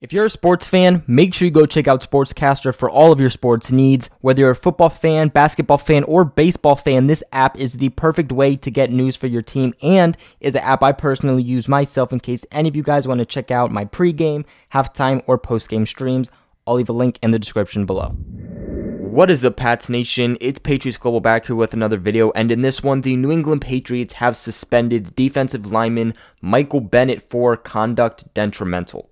If you're a sports fan, make sure you go check out Sportscaster for all of your sports needs. Whether you're a football fan, basketball fan, or baseball fan, this app is the perfect way to get news for your team and is an app I personally use myself in case any of you guys want to check out my pregame, halftime, or postgame streams. I'll leave a link in the description below. What is up, Pats Nation? It's Patriots Global back here with another video, and in this one, the New England Patriots have suspended defensive lineman Michael Bennett for conduct detrimental.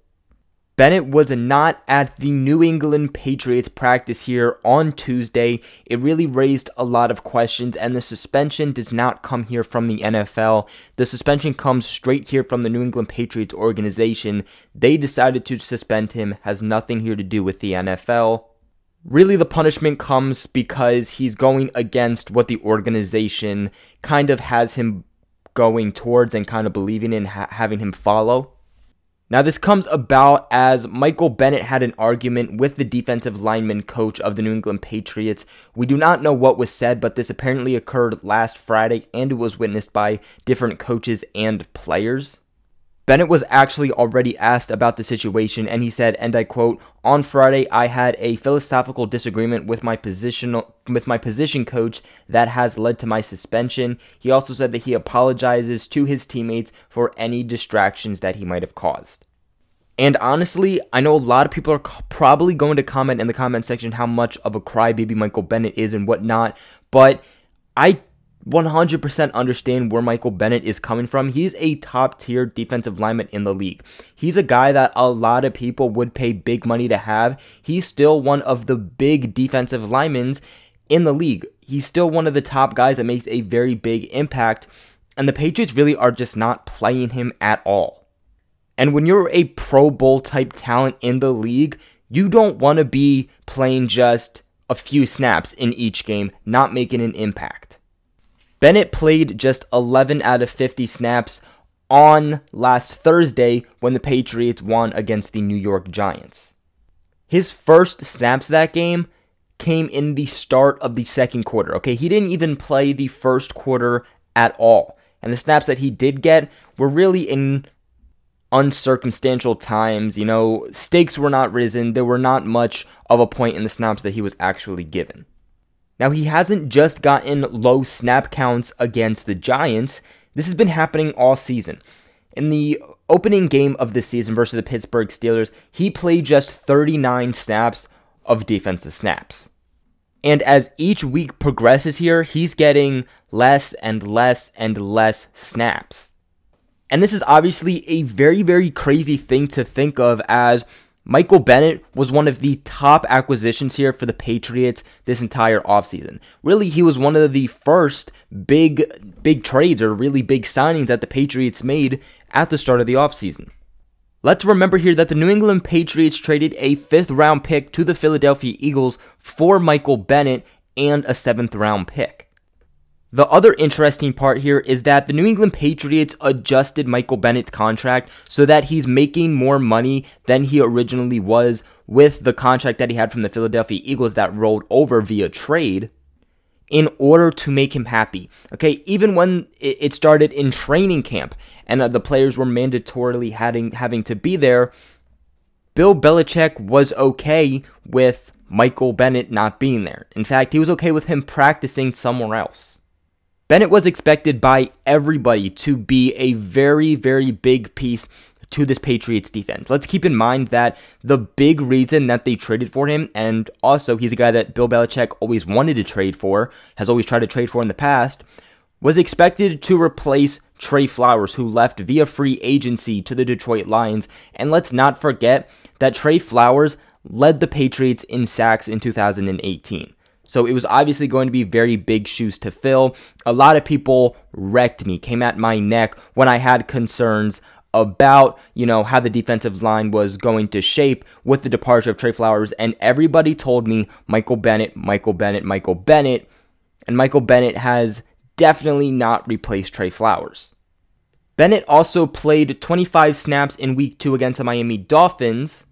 Bennett was not at the New England Patriots practice here on Tuesday. It really raised a lot of questions, and the suspension does not come here from the NFL. The suspension comes straight here from the New England Patriots organization. They decided to suspend him, has nothing here to do with the NFL. Really, the punishment comes because he's going against what the organization kind of has him going towards and kind of believing in, ha having him follow. Now, this comes about as Michael Bennett had an argument with the defensive lineman coach of the New England Patriots. We do not know what was said, but this apparently occurred last Friday and it was witnessed by different coaches and players. Bennett was actually already asked about the situation and he said, and I quote, on Friday I had a philosophical disagreement with my positional with my position coach that has led to my suspension. He also said that he apologizes to his teammates for any distractions that he might have caused. And honestly, I know a lot of people are probably going to comment in the comment section how much of a crybaby Michael Bennett is and whatnot, but I 100% understand where Michael Bennett is coming from. He's a top tier defensive lineman in the league. He's a guy that a lot of people would pay big money to have. He's still one of the big defensive linemen in the league. He's still one of the top guys that makes a very big impact, and the Patriots really are just not playing him at all. And when you're a Pro Bowl type talent in the league, you don't want to be playing just a few snaps in each game, not making an impact. Bennett played just 11 out of 50 snaps on last Thursday when the Patriots won against the New York Giants. His first snaps that game came in the start of the second quarter. Okay, he didn't even play the first quarter at all. And the snaps that he did get were really in uncircumstantial times, you know, stakes were not risen, there were not much of a point in the snaps that he was actually given. Now, he hasn't just gotten low snap counts against the Giants, this has been happening all season. In the opening game of this season versus the Pittsburgh Steelers, he played just 39 snaps of defensive snaps. And as each week progresses here, he's getting less and less and less snaps. And this is obviously a very, very crazy thing to think of as Michael Bennett was one of the top acquisitions here for the Patriots this entire offseason. Really, he was one of the first big big trades or really big signings that the Patriots made at the start of the offseason. Let's remember here that the New England Patriots traded a 5th round pick to the Philadelphia Eagles for Michael Bennett and a 7th round pick. The other interesting part here is that the New England Patriots adjusted Michael Bennett's contract so that he's making more money than he originally was with the contract that he had from the Philadelphia Eagles that rolled over via trade in order to make him happy. Okay, even when it started in training camp and uh, the players were mandatorily having having to be there, Bill Belichick was okay with Michael Bennett not being there. In fact, he was okay with him practicing somewhere else. Bennett was expected by everybody to be a very, very big piece to this Patriots defense. Let's keep in mind that the big reason that they traded for him, and also he's a guy that Bill Belichick always wanted to trade for, has always tried to trade for in the past, was expected to replace Trey Flowers, who left via free agency to the Detroit Lions. And let's not forget that Trey Flowers led the Patriots in sacks in 2018. So it was obviously going to be very big shoes to fill. A lot of people wrecked me, came at my neck when I had concerns about, you know, how the defensive line was going to shape with the departure of Trey Flowers and everybody told me Michael Bennett, Michael Bennett, Michael Bennett, and Michael Bennett has definitely not replaced Trey Flowers. Bennett also played 25 snaps in week 2 against the Miami Dolphins.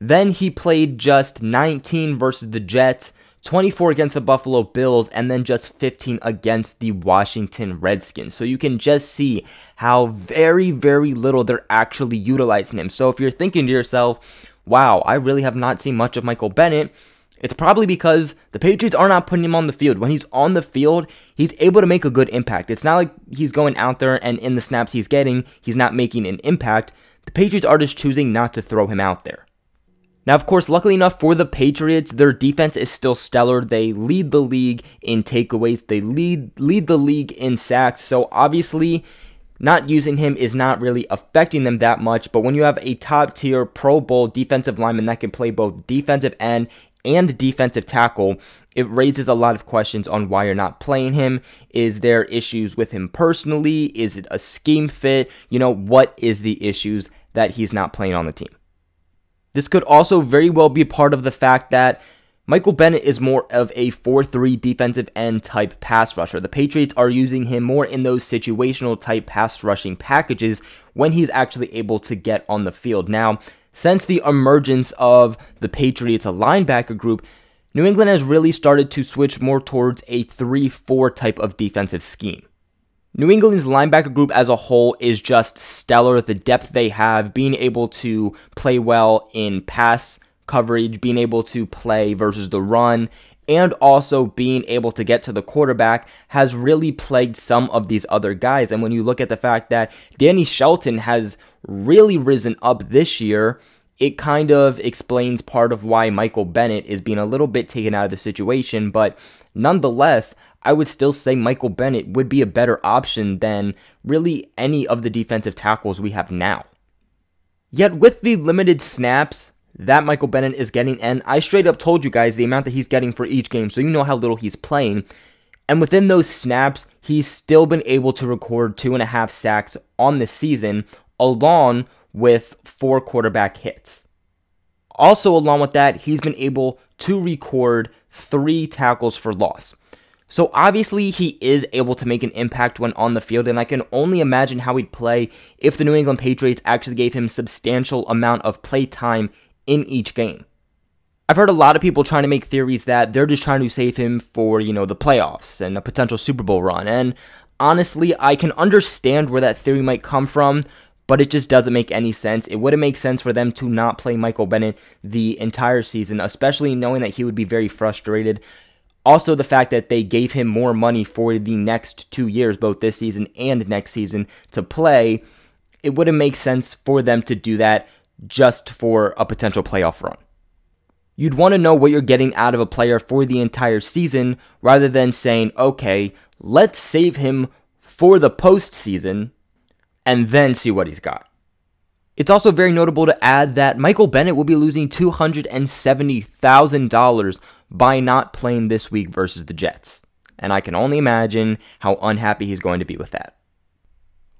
Then he played just 19 versus the Jets 24 against the Buffalo Bills, and then just 15 against the Washington Redskins. So you can just see how very, very little they're actually utilizing him. So if you're thinking to yourself, wow, I really have not seen much of Michael Bennett. It's probably because the Patriots are not putting him on the field. When he's on the field, he's able to make a good impact. It's not like he's going out there and in the snaps he's getting, he's not making an impact. The Patriots are just choosing not to throw him out there. Now, of course, luckily enough for the Patriots, their defense is still stellar. They lead the league in takeaways. They lead lead the league in sacks. So obviously, not using him is not really affecting them that much. But when you have a top tier Pro Bowl defensive lineman that can play both defensive end and defensive tackle, it raises a lot of questions on why you're not playing him. Is there issues with him personally? Is it a scheme fit? You know, what is the issues that he's not playing on the team? This could also very well be part of the fact that Michael Bennett is more of a 4 3 defensive end type pass rusher. The Patriots are using him more in those situational type pass rushing packages when he's actually able to get on the field. Now, since the emergence of the Patriots a linebacker group, New England has really started to switch more towards a 3 4 type of defensive scheme. New England's linebacker group as a whole is just stellar. The depth they have, being able to play well in pass coverage, being able to play versus the run, and also being able to get to the quarterback has really plagued some of these other guys. And when you look at the fact that Danny Shelton has really risen up this year, it kind of explains part of why Michael Bennett is being a little bit taken out of the situation. But nonetheless, I would still say Michael Bennett would be a better option than really any of the defensive tackles we have now. Yet, with the limited snaps that Michael Bennett is getting, and I straight up told you guys the amount that he's getting for each game, so you know how little he's playing. And within those snaps, he's still been able to record two and a half sacks on the season, along with four quarterback hits. Also, along with that, he's been able to record three tackles for loss. So obviously, he is able to make an impact when on the field, and I can only imagine how he'd play if the New England Patriots actually gave him substantial amount of play time in each game. I've heard a lot of people trying to make theories that they're just trying to save him for, you know, the playoffs and a potential Super Bowl run. And honestly, I can understand where that theory might come from, but it just doesn't make any sense. It wouldn't make sense for them to not play Michael Bennett the entire season, especially knowing that he would be very frustrated also, the fact that they gave him more money for the next two years, both this season and next season, to play, it wouldn't make sense for them to do that just for a potential playoff run. You'd want to know what you're getting out of a player for the entire season rather than saying, okay, let's save him for the postseason and then see what he's got. It's also very notable to add that Michael Bennett will be losing $270,000 by not playing this week versus the Jets. And I can only imagine how unhappy he's going to be with that.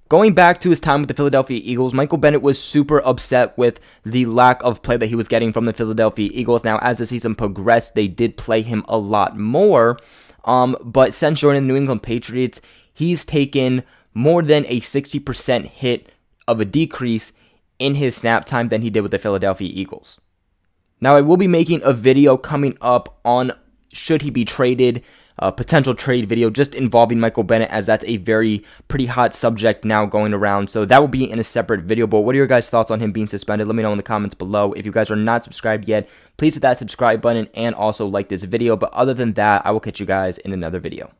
Going back to his time with the Philadelphia Eagles, Michael Bennett was super upset with the lack of play that he was getting from the Philadelphia Eagles. Now, as the season progressed, they did play him a lot more. Um, but since joining the New England Patriots, he's taken more than a 60% hit of a decrease in his snap time than he did with the Philadelphia Eagles. Now, I will be making a video coming up on should he be traded, a potential trade video just involving Michael Bennett, as that's a very pretty hot subject now going around. So that will be in a separate video. But what are your guys' thoughts on him being suspended? Let me know in the comments below. If you guys are not subscribed yet, please hit that subscribe button and also like this video. But other than that, I will catch you guys in another video.